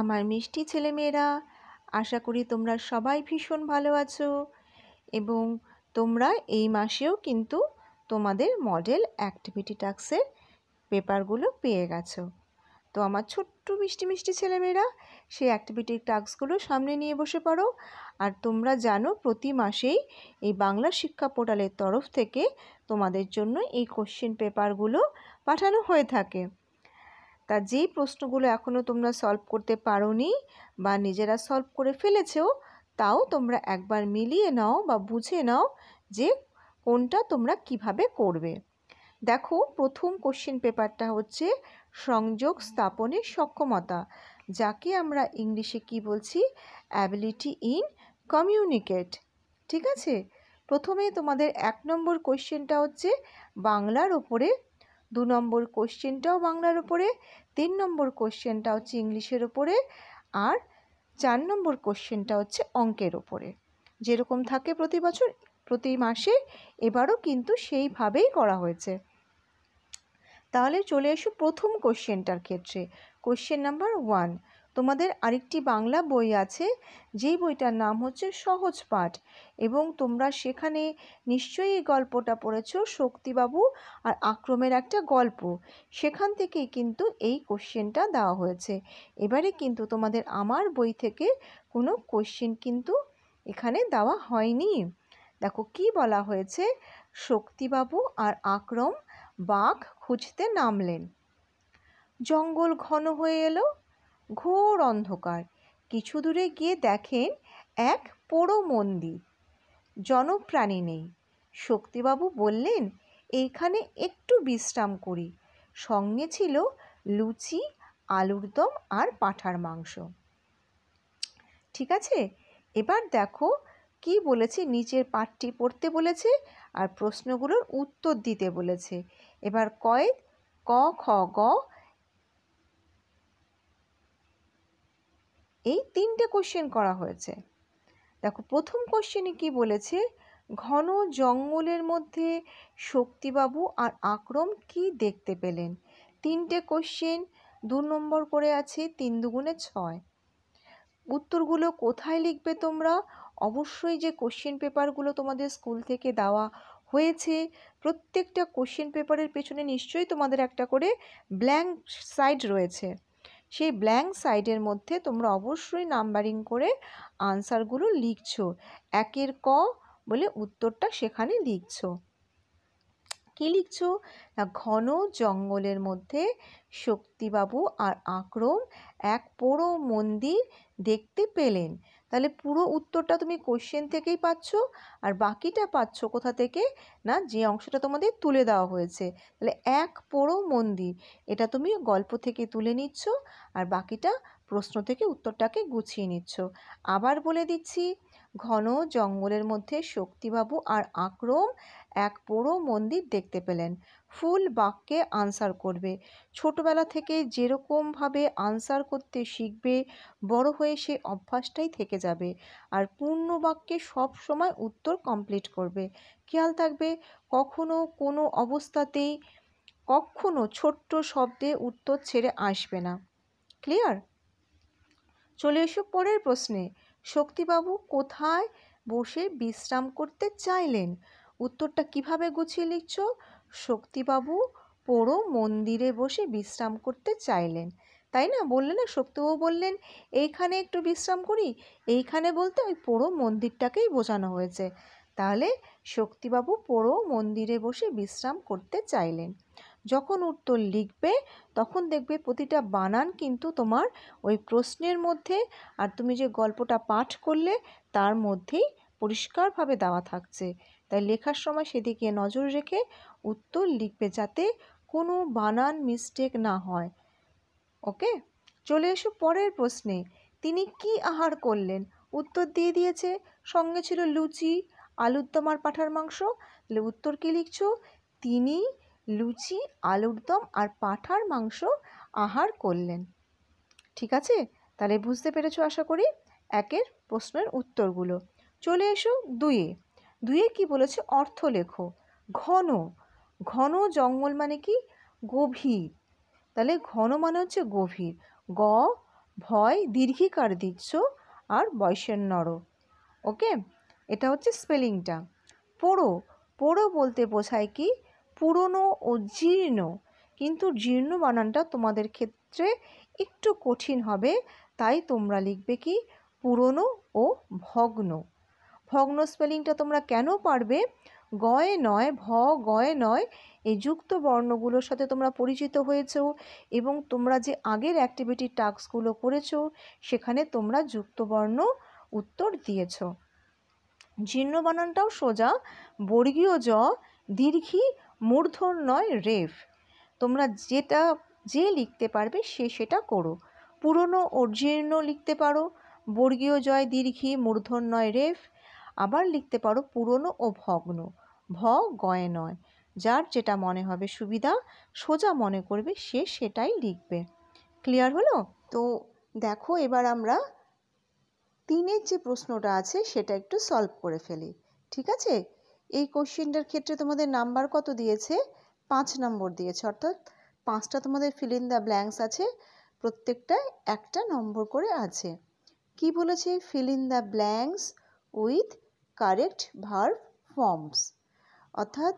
আমার মিষ্টি ছেলেমেয়েরা আশা করি তোমরা সবাই ভীষণ ভালো আছো এবং তোমরা এই মাসেও কিন্তু তোমাদের মডেল অ্যাক্টিভিটি টাস্কের পেপারগুলো পেয়ে গেছো তো আমার ছোট্ট মিষ্টি মিষ্টি ছেলেমেয়েরা সেই অ্যাক্টিভিটি টাস্কগুলো সামনে নিয়ে বসে পড়ো আর তোমরা জানো প্রতি মাসেই এই বাংলা শিক্ষা পোর্টালের তরফ থেকে তোমাদের জন্য এই কোশ্চেন পেপারগুলো পাঠানো হয়ে থাকে তা যেই প্রশ্নগুলো এখনও তোমরা সলভ করতে পারো বা নিজেরা সলভ করে ফেলেছো তাও তোমরা একবার মিলিয়ে নাও বা বুঝে নাও যে কোনটা তোমরা কিভাবে করবে দেখো প্রথম কোশ্চেন পেপারটা হচ্ছে সংযোগ স্থাপনের সক্ষমতা যাকে আমরা ইংলিশে কি বলছি অ্যাবিলিটি ইন কমিউনিকেট ঠিক আছে প্রথমে তোমাদের এক নম্বর কোশ্চেনটা হচ্ছে বাংলার ওপরে দু নম্বর কোশ্চেনটাও বাংলার ওপরে তিন নম্বর কোশ্চেনটা হচ্ছে ইংলিশের ওপরে আর চার নম্বর কোশ্চেনটা হচ্ছে অঙ্কের ওপরে যেরকম থাকে প্রতি বছর প্রতি মাসে এবারও কিন্তু সেইভাবেই করা হয়েছে তাহলে চলে এসো প্রথম কোশ্চেনটার ক্ষেত্রে কোশ্চেন নাম্বার ওয়ান তোমাদের আরেকটি বাংলা বই আছে যেই বইটার নাম হচ্ছে সহজ পাঠ এবং তোমরা সেখানে নিশ্চয়ই এই গল্পটা পড়েছ শক্তিবাবু আর আক্রমের একটা গল্প সেখান থেকেই কিন্তু এই কোশ্চেনটা দেওয়া হয়েছে এবারে কিন্তু তোমাদের আমার বই থেকে কোনো কোশ্চেন কিন্তু এখানে দেওয়া হয়নি দেখো কি বলা হয়েছে শক্তিবাবু আর আক্রম বাঘ খুঁজতে নামলেন জঙ্গল ঘন হয়ে এলো ঘোর অন্ধকার কিছু দূরে গিয়ে দেখেন এক পোড়ো মন্দির জনপ্রাণী নেই শক্তিবাবু বললেন এইখানে একটু বিশ্রাম করি সঙ্গে ছিল লুচি আলুর দম আর পাঁঠার মাংস ঠিক আছে এবার দেখো কি বলেছে নিচের পাঠটি পড়তে বলেছে আর প্রশ্নগুলোর উত্তর দিতে বলেছে এবার কয়েদ ক খ গ এই তিনটে কোশ্চেন করা হয়েছে দেখো প্রথম কোশ্চেনে কি বলেছে ঘন জঙ্গলের মধ্যে শক্তিবাবু আর আক্রম কি দেখতে পেলেন তিনটে কোশ্চেন দু নম্বর করে আছে তিন দুগুণে ছয় উত্তরগুলো কোথায় লিখবে তোমরা অবশ্যই যে কোশ্চেন পেপারগুলো তোমাদের স্কুল থেকে দেওয়া হয়েছে প্রত্যেকটা কোশ্চেন পেপারের পেছনে নিশ্চয়ই তোমাদের একটা করে ব্ল্যাঙ্ক সাইড রয়েছে সেই ব্ল্যাঙ্ক সাইডের মধ্যে তোমরা অবশ্যই নাম্বারিং করে আনসারগুলো লিখছো একের ক বলে উত্তরটা সেখানে লিখছ কি লিখছ না ঘন জঙ্গলের মধ্যে শক্তিবাবু আর আক্রম এক পোড়ো মন্দির দেখতে পেলেন তাহলে পুরো উত্তরটা তুমি কোশ্চেন থেকেই পাচ্ছ আর বাকিটা পাচ্ছ কোথা থেকে না যে অংশটা তোমাদের তুলে দেওয়া হয়েছে তাহলে এক পোড়ো মন্দির এটা তুমি গল্প থেকে তুলে নিচ্ছ আর বাকিটা প্রশ্ন থেকে উত্তরটাকে গুছিয়ে নিচ্ছ আবার বলে দিচ্ছি ঘন জঙ্গলের মধ্যে শক্তিবাবু আর আক্রম এক পোড়ো মন্দির দেখতে পেলেন ফুল বাক্যে আনসার করবে ছোটবেলা থেকে যেরকমভাবে আনসার করতে শিখবে বড় হয়ে সে অভ্যাসটাই থেকে যাবে আর পূর্ণ বাক্যে সব সময় উত্তর কমপ্লিট করবে খেয়াল থাকবে কখনো কোনো অবস্থাতেই কখনো ছোট্ট শব্দে উত্তর ছেড়ে আসবে না ক্লিয়ার চলে এসো পরের প্রশ্নে শক্তিবাবু কোথায় বসে বিশ্রাম করতে চাইলেন উত্তরটা কিভাবে গুছিয়ে লিখছ শক্তিবাবু পোড়ো মন্দিরে বসে বিশ্রাম করতে চাইলেন তাই না বললেন না শক্তিবাবু বললেন এইখানে একটু বিশ্রাম করি এইখানে বলতে ওই পোড়ো মন্দিরটাকেই বোঝানো হয়েছে তাহলে শক্তিবাবু পোড়ো মন্দিরে বসে বিশ্রাম করতে চাইলেন যখন উত্তর লিখবে তখন দেখবে প্রতিটা বানান কিন্তু তোমার ওই প্রশ্নের মধ্যে আর তুমি যে গল্পটা পাঠ করলে তার মধ্যেই পরিষ্কারভাবে দেওয়া থাকছে তাই লেখার সময় সেদিকে নজর রেখে উত্তর লিখবে যাতে কোনো বানান মিস্টেক না হয় ওকে চলে এসো পরের প্রশ্নে তিনি কি আহার করলেন উত্তর দিয়ে দিয়েছে সঙ্গে ছিল লুচি আলুর দমার পাঠার মাংস তাহলে উত্তর কি লিখছো তিনি লুচি আলুর দম আর পাঁঠার মাংস আহার করলেন ঠিক আছে তাহলে বুঝতে পেরেছো আশা করি একের প্রশ্নের উত্তরগুলো চলে এসো দুয়ে দুয়ে কি বলেছে অর্থ লেখো ঘন ঘন জঙ্গল মানে কি গভীর তাহলে ঘন মানে হচ্ছে গভীর গ ভয় দীর্ঘিকার দিচ্ছ আর বয়সের নর ওকে এটা হচ্ছে স্পেলিংটা পোড়ো পোড়ো বলতে বোঝায় কি পুরনো ও জীর্ণ কিন্তু জীর্ণ বানানটা তোমাদের ক্ষেত্রে একটু কঠিন হবে তাই তোমরা লিখবে কি পুরনো ও ভগ্ন ভগ্ন স্পেলিংটা তোমরা কেন পারবে গয়ে নয় ভ গয়ে নয় এই যুক্ত বর্ণগুলোর সাথে তোমরা পরিচিত হয়েছ এবং তোমরা যে আগের অ্যাক্টিভিটি টাস্কগুলো করেছ সেখানে তোমরা যুক্ত বর্ণ উত্তর দিয়েছ জীর্ণ বানানটাও সোজা বর্গীয় জ দীর্ঘী মূর্ধন নয় রেফ তোমরা যেটা যে লিখতে পারবে সে সেটা করো পুরনো অর্জীর্ণ লিখতে পারো বর্গীয় জয় দীর্ঘি মূর্ধন নয় রেফ আবার লিখতে পারো পুরনো ও ভগ্ন ভ গয়ে নয় যার যেটা মনে হবে সুবিধা সোজা মনে করবে সে সেটাই লিখবে ক্লিয়ার হলো তো দেখো এবার আমরা তিনের যে প্রশ্নটা আছে সেটা একটু সলভ করে ফেলি ঠিক আছে এই কোশ্চেনটার ক্ষেত্রে তোমাদের নাম্বার কত দিয়েছে পাঁচ নম্বর দিয়েছে অর্থাৎ পাঁচটা তোমাদের ফিল দ্য ব্ল্যাঙ্কস আছে প্রত্যেকটায় একটা নম্বর করে আছে কি বলেছে fill in the blanks with correct verb forms অর্থাৎ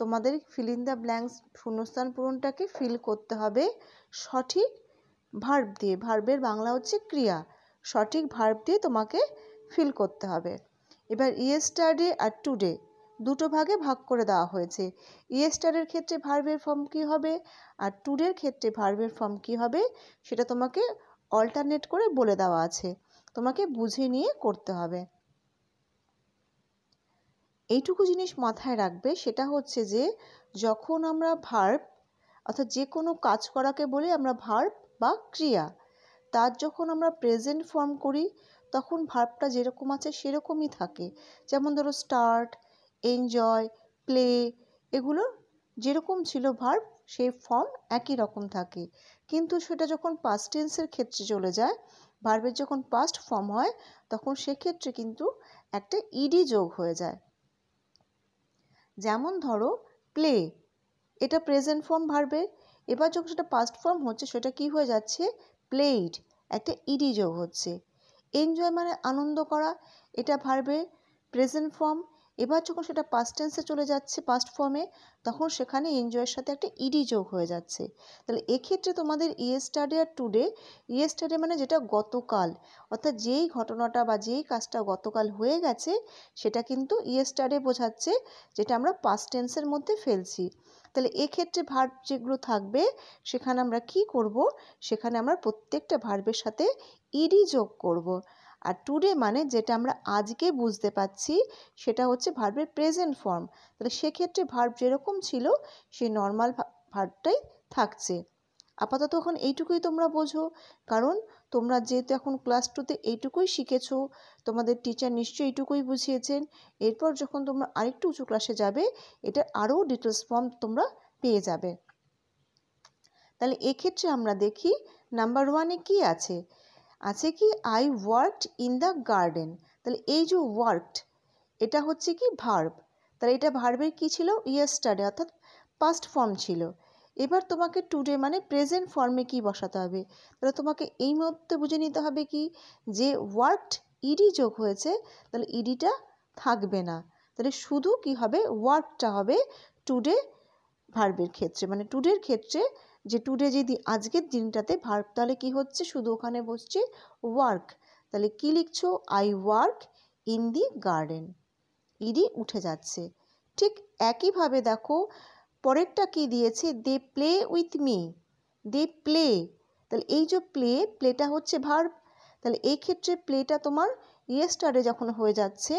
তোমাদের ফিল ইন দ্য ব্ল্যাঙ্কস শূন্যস্থান পূরণটাকে ফিল করতে হবে সঠিক ভার্ব দিয়ে ভার্বের বাংলা হচ্ছে ক্রিয়া সঠিক ভার্ব দিয়ে তোমাকে ফিল করতে হবে এবার ইয়েস্টারডে আর টুডে দুটো ভাগে ভাগ করে দেওয়া হয়েছে ইয়েস্টারের ক্ষেত্রে ভার্বের ফর্ম কী হবে আর টুডের ক্ষেত্রে ভার্বের ফর্ম কী হবে সেটা তোমাকে অল্টারনেট করে বলে দেওয়া আছে তোমাকে বুঝে নিয়ে করতে হবে এইটুকু জিনিস মাথায় রাখবে সেটা হচ্ছে যে যখন আমরা ভার্ব অর্থাৎ যে কোনো কাজ করাকে বলি আমরা ভার্ব বা ক্রিয়া তার যখন আমরা প্রেজেন্ট ফর্ম করি তখন ভার্বটা যেরকম আছে সেরকমই থাকে যেমন ধরো স্টার্ট এনজয় প্লে এগুলো যেরকম ছিল ভার্ব সেই ফর্ম একই রকম থাকে কিন্তু সেটা যখন পাস্ট টেন্সের ক্ষেত্রে চলে যায় ভার্বের যখন পাস্ট ফর্ম হয় তখন সেক্ষেত্রে কিন্তু একটা ইডি যোগ হয়ে যায় যেমন ধরো প্লে এটা প্রেজেন্ট ফর্ম ভার্বের এবার যখন সেটা পাস্ট ফর্ম হচ্ছে সেটা কি হয়ে যাচ্ছে প্লেইড একটা ইডি যোগ হচ্ছে এনজয় মানে আনন্দ করা এটা ভার্বের প্রেজেন্ট ফর্ম এবার যখন সেটা পাস্ট টেন্সে চলে যাচ্ছে পাস্ট ফর্মে তখন সেখানে এনজয়ের সাথে একটা ইডি যোগ হয়ে যাচ্ছে তাহলে এক্ষেত্রে তোমাদের ইয়েস্টারডে e আর টুডে ইয়েস্টারডে e মানে যেটা গতকাল অর্থাৎ যেই ঘটনাটা বা যেই কাজটা গতকাল হয়ে গেছে সেটা কিন্তু ইয়েস্টারডে e বোঝাচ্ছে যেটা আমরা পাস্ট টেন্সের মধ্যে ফেলছি তাহলে এক্ষেত্রে ভার্ব যেগুলো থাকবে সেখানে আমরা কি করব সেখানে আমরা প্রত্যেকটা ভার্বের সাথে ইডি যোগ করব আর টুডে মানে যেটা আমরা আজকে বুঝতে পাচ্ছি সেটা হচ্ছে ভার্বের প্রেজেন্ট ফর্ম তাহলে সেক্ষেত্রে ভার্ব যেরকম ছিল সে নর্মাল ভার্বটাই থাকছে আপাতত এখন এইটুকুই তোমরা বোঝো কারণ তোমরা যেহেতু এখন ক্লাস টুতে এইটুকুই শিখেছো তোমাদের টিচার নিশ্চয়ই এইটুকুই বুঝিয়েছেন এরপর যখন তোমরা আরেকটু উঁচু ক্লাসে যাবে এটা আরও ডিটেলস ফর্ম তোমরা পেয়ে যাবে তাহলে এক্ষেত্রে আমরা দেখি নাম্বার ওয়ানে কি আছে আছে কি I worked in the garden তাহলে এই যে ওয়ার্কড এটা হচ্ছে কি ভার্ব তাহলে এটা ভার্বের কি ছিল ইয়েস্টারডে অর্থাৎ পাস্ট ফর্ম ছিল এবার তোমাকে টুডে মানে প্রেজেন্ট ফর্মে কি বসাতে হবে তাহলে তোমাকে এই মুহূর্তে বুঝে নিতে হবে কি যে ওয়ার্কড ইডি যোগ হয়েছে তাহলে ইডিটা থাকবে না তাহলে শুধু কি হবে ওয়ার্কটা হবে টুডে ভার্বের ক্ষেত্রে মানে টুডের ক্ষেত্রে যে টুডে যদি আজকের দিনটাতে ভার্ব তাহলে কি হচ্ছে শুধু ওখানে বসছে ওয়ার্ক তাহলে কি লিখছো I work in the garden ed উঠে যাচ্ছে ঠিক একইভাবে দেখো পরেরটা কি দিয়েছে they play with me they play তাহলে এই যে প্লে প্লেটা হচ্ছে ভার্ব তাহলে এই ক্ষেত্রে প্লেটা তোমার ইয়েস্টারে যখন হয়ে যাচ্ছে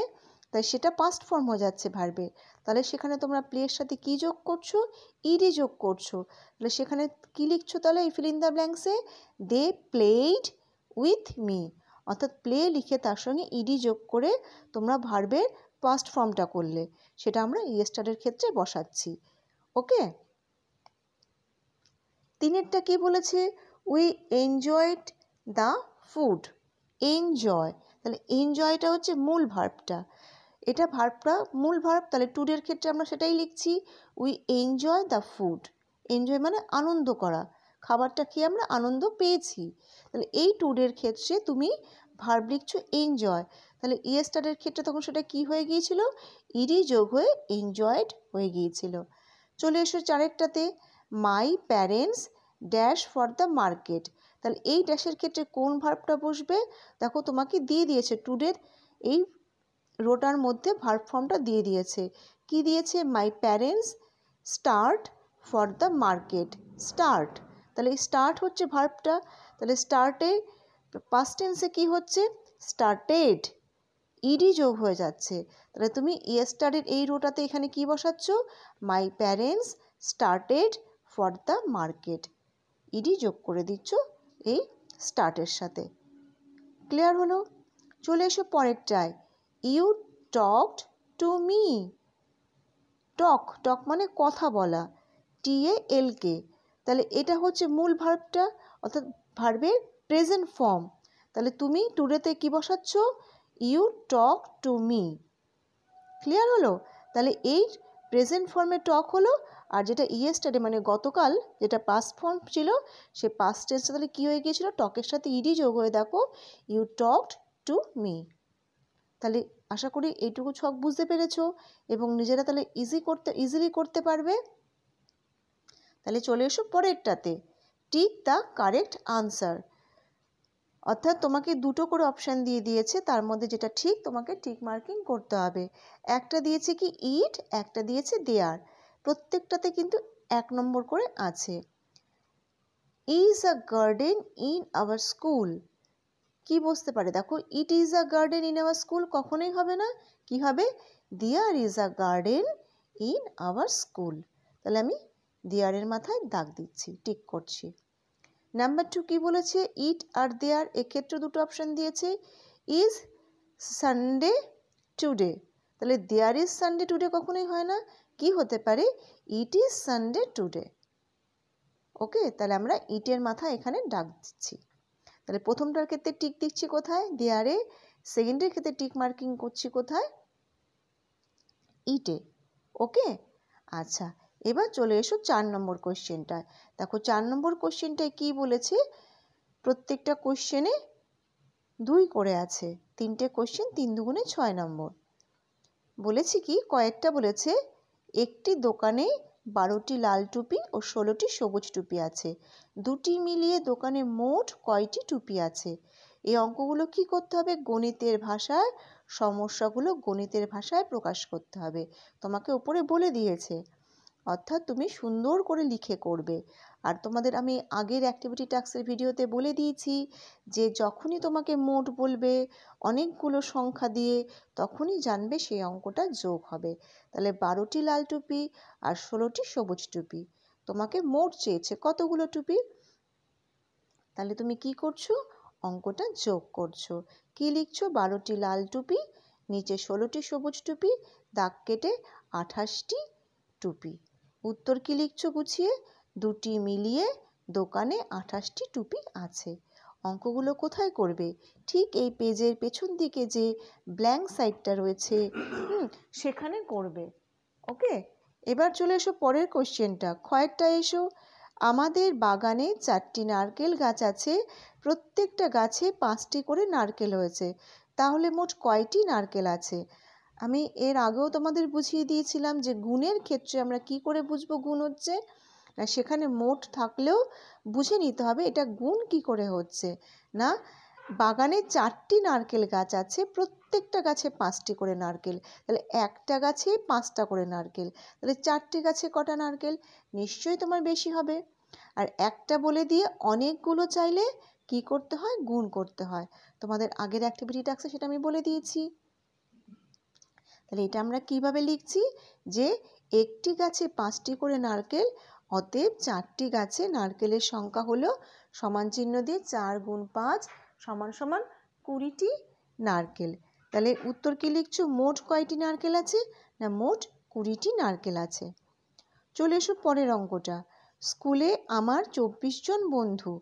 তাই সেটা পাস্ট ফর্ম হয়ে যাচ্ছে ভার্বের তাহলে সেখানে তোমরা প্লের সাথে কি যোগ করছো ইডি যোগ করছো তাহলে সেখানে কি লিখছো তাহলে এই ফিল ইন দ্য ব্ল্যাঙ্কসে দে প্লেড উইথ মি অর্থাৎ প্লে লিখে তার সঙ্গে ইডি যোগ করে তোমরা ভার্বের পাস্ট ফর্মটা করলে সেটা আমরা ইয়েস্টারের ক্ষেত্রে বসাচ্ছি ওকে তিনেরটা কি বলেছে we enjoyed the food enjoy তাহলে এনজয়টা হচ্ছে মূল ভার্বটা এটা ভার্বটা মূল ভার্ব তাহলে টুডের ক্ষেত্রে আমরা সেটাই লিখছি we enjoy the food enjoy মানে আনন্দ করা খাবারটা খেয়ে আমরা আনন্দ পেয়েছি তাহলে এই টুডের ক্ষেত্রে তুমি ভার্ব লিখছো এনজয় তাহলে ইয়েস্টারের ক্ষেত্রে তখন সেটা কি হয়ে গিয়েছিল ইডি যোগ হয়ে এনজয়েড হয়ে গিয়েছিল চলে এসো চারেকটাতে my parents dash for the market তাহলে এই ড্যাশের ক্ষেত্রে কোন ভার্বটা বসবে দেখো তোমাকে দিয়ে দিয়েছে টুডের এই রোটার মধ্যে ভার্ব ফর্মটা দিয়ে দিয়েছে কি দিয়েছে my parents start for the market start তাহলে স্টার্ট হচ্ছে ভার্বটা তাহলে স্টার্টে পাস্ট টেন্সে কি হচ্ছে স্টার্টেড ইডি যোগ হয়ে যাচ্ছে তাহলে তুমি ইয়েস্টারের এই রোটাতে এখানে কি বসাচ্ছ my parents started for the market ed যোগ করে দিচ্ছ এই স্টার্টের সাথে ক্লিয়ার হলো চলে এসো পরেরটায় you talked to me talk talk মানে কথা বলা টি এ এল কে তাহলে এটা হচ্ছে মূল ভার্বটা অর্থাৎ ভার্বের প্রেজেন্ট ফর্ম তাহলে তুমি টুডেতে কি বসাচ্ছ you talk to me clear হলো তাহলে এই প্রেজেন্ট ফর্মে টক হলো আর যেটা ইয়েস্টারে মানে গতকাল যেটা পাস ফর্ম ছিল সে পাস্ট টেন্সে তাহলে কী হয়ে গিয়েছিলো টকের সাথে ইডি যোগ হয়ে দেখো ইউ টকড টু মি তাহলে আশা করি এইটুকু ছক বুঝতে পেরেছ এবং নিজেরা তাহলে ইজি করতে ইজিলি করতে পারবে তাহলে চলে এসো পরেরটাতে টিক দ্য কারেক্ট আনসার অর্থাৎ তোমাকে দুটো করে অপশান দিয়ে দিয়েছে তার মধ্যে যেটা ঠিক তোমাকে টিক মার্কিং করতে হবে একটা দিয়েছে কি ইট একটা দিয়েছে দেয়ার প্রত্যেকটাতে কিন্তু এক নম্বর করে আছে is a garden in our school কি বসতে পারে দেখো it is a garden in our school কখনোই হবে না কি হবে there is a garden in our school তাহলে আমি দেয়ারের মাথায় দাগ দিচ্ছি টিক করছি নাম্বার টু কী বলেছে ইট আর দেয়ার এক্ষেত্রে দুটো অপশান দিয়েছে ইজ সানডে টুডে তাহলে দেয়ার ইজ সানডে টুডে কখনোই হয় না কি হতে পারে it is Sunday today okay তাহলে আমরা ইটের মাথা এখানে ডাক দিচ্ছি তাহলে প্রথমটার ক্ষেত্রে টিক দিচ্ছি কোথায় দেয়ারে সেকেন্ডের ক্ষেত্রে টিক মার্কিং করছি কোথায় ইটে ওকে আচ্ছা এবার চলে এসো চার নম্বর কোশ্চেনটায় দেখো চার নম্বর কোশ্চেনটায় কি বলেছে প্রত্যেকটা কোশ্চেনে দুই করে আছে তিনটে কোশ্চেন তিন দুগুণে ছয় নম্বর বলেছি কি কয়েকটা বলেছে একটি দোকানে বারোটি লাল টুপি ও ষোলোটি সবুজ টুপি আছে দুটি মিলিয়ে দোকানে মোট কয়টি টুপি আছে এই অঙ্কগুলো কি করতে হবে গণিতের ভাষায় সমস্যাগুলো গণিতের ভাষায় প্রকাশ করতে হবে তোমাকে ওপরে বলে দিয়েছে অর্থাৎ তুমি সুন্দর করে লিখে করবে আর তোমাদের আমি আগের অ্যাক্টিভিটি টাস্কের ভিডিওতে বলে দিয়েছি যে যখনই তোমাকে মোট বলবে অনেকগুলো সংখ্যা দিয়ে তখনই জানবে সেই অঙ্কটা যোগ হবে তাহলে বারোটি লাল টুপি আর ষোলোটি সবুজ টুপি তোমাকে মোট চেয়েছে কতগুলো টুপি তাহলে তুমি কি করছো অঙ্কটা যোগ করছো কি লিখছো বারোটি লাল টুপি নিচে ষোলোটি সবুজ টুপি দাগ কেটে আঠাশটি টুপি উত্তর কি লিখছো গুছিয়ে দুটি মিলিয়ে দোকানে আঠাশটি টুপি আছে অঙ্কগুলো কোথায় করবে ঠিক এই পেজের পেছন দিকে যে ব্ল্যাঙ্ক সাইডটা রয়েছে সেখানে করবে ওকে এবার চলে এসো পরের কোশ্চেনটা কয়েকটা এসো আমাদের বাগানে চারটি নারকেল গাছ আছে প্রত্যেকটা গাছে পাঁচটি করে নারকেল হয়েছে তাহলে মোট কয়টি নারকেল আছে আমি এর আগেও তোমাদের বুঝিয়ে দিয়েছিলাম যে গুণের ক্ষেত্রে আমরা কি করে বুঝবো গুণ হচ্ছে সেখানে মোট থাকলেও বুঝে নিতে হবে এটা গুণ কি করে হচ্ছে না বাগানে চারটি নারকেল গাছ আছে প্রত্যেকটা গাছে পাঁচটি করে নারকেল তাহলে একটা গাছে পাঁচটা করে নারকেল তাহলে চারটি গাছে কটা নারকেল নিশ্চয়ই তোমার বেশি হবে আর একটা বলে দিয়ে অনেকগুলো চাইলে কি করতে হয় গুণ করতে হয় তোমাদের আগের অ্যাক্টিভিটিটা আছে সেটা আমি বলে দিয়েছি তাহলে এটা আমরা কিভাবে লিখছি যে একটি গাছে পাঁচটি করে নারকেল অতএব চারটি গাছে নারকেলের সংখ্যা হলো সমান চিহ্ন দিয়ে চার গুণ পাঁচ সমান সমান কুড়িটি নারকেল তাহলে উত্তর কী লিখছো মোট কয়টি নারকেল আছে না মোট কুড়িটি নারকেল আছে চলে এসো পরের অঙ্কটা স্কুলে আমার চব্বিশ জন বন্ধু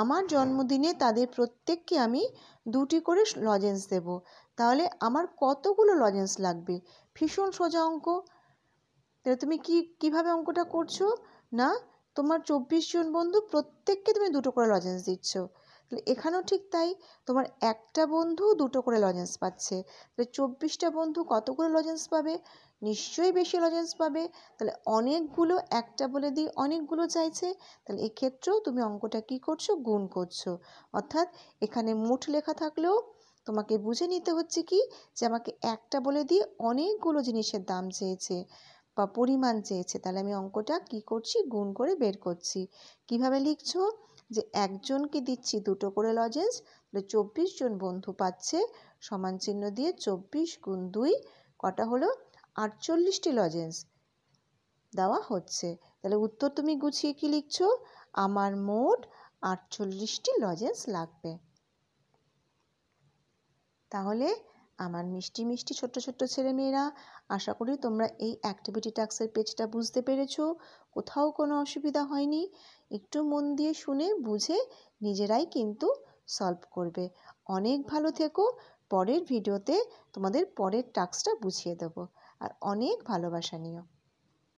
আমার জন্মদিনে তাদের প্রত্যেককে আমি দুটি করে লজেন্স দেব তাহলে আমার কতগুলো লজেন্স লাগবে ভীষণ সোজা অঙ্ক তাহলে তুমি কি কিভাবে অঙ্কটা করছো না তোমার চব্বিশ জন বন্ধু প্রত্যেককে তুমি দুটো করে লজেন্স দিচ্ছ তাহলে এখানেও ঠিক তাই তোমার একটা বন্ধু দুটো করে লজেন্স পাচ্ছে তাহলে চব্বিশটা বন্ধু কতগুলো লজেন্স পাবে নিশ্চয়ই বেশি লজেন্স পাবে তাহলে অনেকগুলো একটা বলে দিয়ে অনেকগুলো চাইছে তাহলে এক্ষেত্রেও তুমি অঙ্কটা কি করছো গুণ করছো অর্থাৎ এখানে মুঠ লেখা থাকলেও তোমাকে বুঝে নিতে হচ্ছে কি যে আমাকে একটা বলে দিয়ে অনেকগুলো জিনিসের দাম চেয়েছে বা পরিমাণ চেয়েছে তাহলে আমি অঙ্কটা কি করছি গুণ করে বের করছি কিভাবে লিখছো যে একজনকে দিচ্ছি দুটো করে লজেন্স তাহলে চব্বিশ জন বন্ধু পাচ্ছে সমান চিহ্ন দিয়ে চব্বিশ গুণ দুই কটা হলো আটচল্লিশটি লজেন্স দেওয়া হচ্ছে তাহলে উত্তর তুমি গুছিয়ে কি লিখছো আমার মোট আটচল্লিশটি লজেন্স লাগবে তাহলে আমার মিষ্টি মিষ্টি ছোট্ট ছোট্ট ছেলে মেয়েরা আশা করি তোমরা এই অ্যাক্টিভিটি ট্যাক্সের পেজটা বুঝতে পেরেছো কোথাও কোনো অসুবিধা হয়নি একটু মন দিয়ে শুনে বুঝে নিজেরাই কিন্তু সলভ করবে অনেক ভালো থেকো পরের ভিডিওতে তোমাদের পরের টাস্কটা বুঝিয়ে দেবো আর অনেক ভালোবাসা নিও